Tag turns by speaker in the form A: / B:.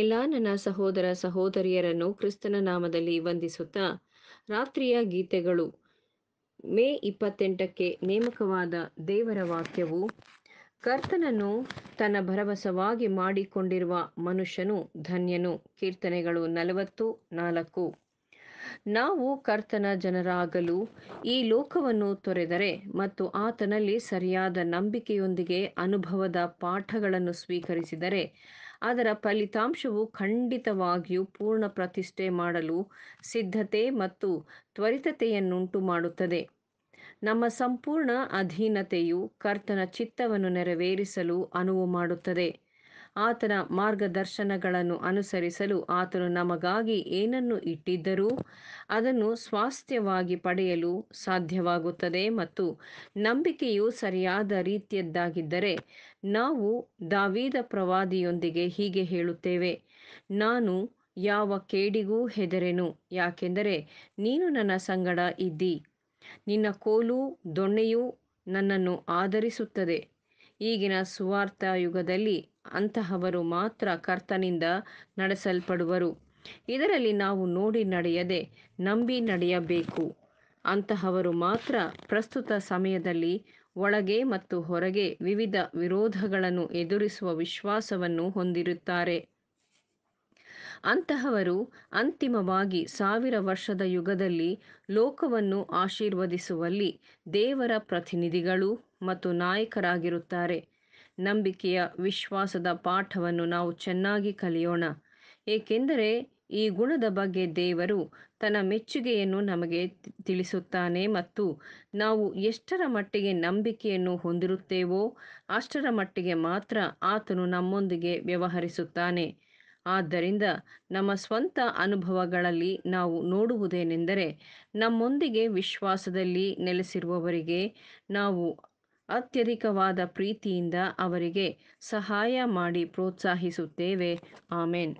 A: ಎಲ್ಲ ನನ್ನ ಸಹೋದರ ಸಹೋದರಿಯರನ್ನು ಕ್ರಿಸ್ತನ ನಾಮದಲ್ಲಿ ವಂದಿಸುತ್ತಾ ರಾತ್ರಿಯ ಗೀತೆಗಳು ಮೇ ಇಪ್ಪತ್ತೆಂಟಕ್ಕೆ ನೇಮಕವಾದ ದೇವರ ವಾಕ್ಯವು ಕರ್ತನನ್ನು ತನ್ನ ಭರವಸವಾಗಿ ಮಾಡಿಕೊಂಡಿರುವ ಮನುಷ್ಯನು ಧನ್ಯನು ಕೀರ್ತನೆಗಳು ನಲವತ್ತು ನಾಲ್ಕು ನಾವು ಕರ್ತನ ಜನರಾಗಲು ಈ ಲೋಕವನ್ನು ತೊರೆದರೆ ಮತ್ತು ಆತನಲ್ಲಿ ಸರಿಯಾದ ನಂಬಿಕೆಯೊಂದಿಗೆ ಅನುಭವದ ಪಾಠಗಳನ್ನು ಸ್ವೀಕರಿಸಿದರೆ ಅದರ ಫಲಿತಾಂಶವು ಖಂಡಿತವಾಗಿಯೂ ಪೂರ್ಣ ಪ್ರತಿಷ್ಠೆ ಮಾಡಲು ಸಿದ್ಧತೆ ಮತ್ತು ತ್ವರಿತತೆಯನ್ನುಂಟು ಮಾಡುತ್ತದೆ ನಮ್ಮ ಸಂಪೂರ್ಣ ಅಧೀನತೆಯು ಕರ್ತನ ಚಿತ್ತವನ್ನು ನೆರವೇರಿಸಲು ಅನುವು ಮಾಡುತ್ತದೆ ಆತನ ಮಾರ್ಗದರ್ಶನಗಳನ್ನು ಅನುಸರಿಸಲು ಆತನು ನಮಗಾಗಿ ಏನನ್ನು ಇಟ್ಟಿದ್ದರೂ ಅದನ್ನು ಸ್ವಾಸ್ಥ್ಯವಾಗಿ ಪಡೆಯಲು ಸಾಧ್ಯವಾಗುತ್ತದೆ ಮತ್ತು ನಂಬಿಕೆಯು ಸರಿಯಾದ ರೀತಿಯದ್ದಾಗಿದ್ದರೆ ನಾವು ದಾವೀದ ಪ್ರವಾದಿಯೊಂದಿಗೆ ಹೀಗೆ ಹೇಳುತ್ತೇವೆ ನಾನು ಯಾವ ಕೇಡಿಗೂ ಹೆದರೆನು ಯಾಕೆಂದರೆ ನೀನು ನನ್ನ ಸಂಗಡ ಇದ್ದಿ ನಿನ್ನ ಕೋಲು ದೊಣ್ಣೆಯೂ ನನ್ನನ್ನು ಆಧರಿಸುತ್ತದೆ ಈಗಿನ ಸುವಾರ್ಥ ಯುಗದಲ್ಲಿ ಅಂತಹವರು ಮಾತ್ರ ಕರ್ತನಿಂದ ನಡೆಸಲ್ಪಡುವರು ಇದರಲ್ಲಿ ನಾವು ನೋಡಿ ನಡೆಯದೆ ನಂಬಿ ನಡೆಯಬೇಕು ಅಂತಹವರು ಮಾತ್ರ ಪ್ರಸ್ತುತ ಸಮಯದಲ್ಲಿ ಒಳಗೆ ಮತ್ತು ಹೊರಗೆ ವಿವಿಧ ವಿರೋಧಗಳನ್ನು ಎದುರಿಸುವ ವಿಶ್ವಾಸವನ್ನು ಹೊಂದಿರುತ್ತಾರೆ ಅಂತಹವರು ಅಂತಿಮವಾಗಿ ಸಾವಿರ ವರ್ಷದ ಯುಗದಲ್ಲಿ ಲೋಕವನ್ನು ಆಶೀರ್ವದಿಸುವಲ್ಲಿ ದೇವರ ಪ್ರತಿನಿಧಿಗಳು ಮತ್ತು ನಾಯಕರಾಗಿರುತ್ತಾರೆ ನಂಬಿಕೆಯ ವಿಶ್ವಾಸದ ಪಾಠವನ್ನು ನಾವು ಚೆನ್ನಾಗಿ ಕಲಿಯೋಣ ಏಕೆಂದರೆ ಈ ಗುಣದ ಬಗ್ಗೆ ದೇವರು ತನ್ನ ಮೆಚ್ಚುಗೆಯನ್ನು ನಮಗೆ ತಿಳಿಸುತ್ತಾನೆ ಮತ್ತು ನಾವು ಎಷ್ಟರ ಮಟ್ಟಿಗೆ ನಂಬಿಕೆಯನ್ನು ಹೊಂದಿರುತ್ತೇವೋ ಅಷ್ಟರ ಮಟ್ಟಿಗೆ ಮಾತ್ರ ಆತನು ನಮ್ಮೊಂದಿಗೆ ವ್ಯವಹರಿಸುತ್ತಾನೆ ಆದ್ದರಿಂದ ನಮ್ಮ ಸ್ವಂತ ಅನುಭವಗಳಲ್ಲಿ ನಾವು ನೋಡುವುದೇನೆಂದರೆ ನಮ್ಮೊಂದಿಗೆ ವಿಶ್ವಾಸದಲ್ಲಿ ನೆಲೆಸಿರುವವರಿಗೆ ನಾವು ಅತ್ಯಧಿಕವಾದ ಪ್ರೀತಿಯಿಂದ ಅವರಿಗೆ ಸಹಾಯ ಮಾಡಿ ಪ್ರೋತ್ಸಾಹಿಸುತ್ತೇವೆ ಆಮೇನ್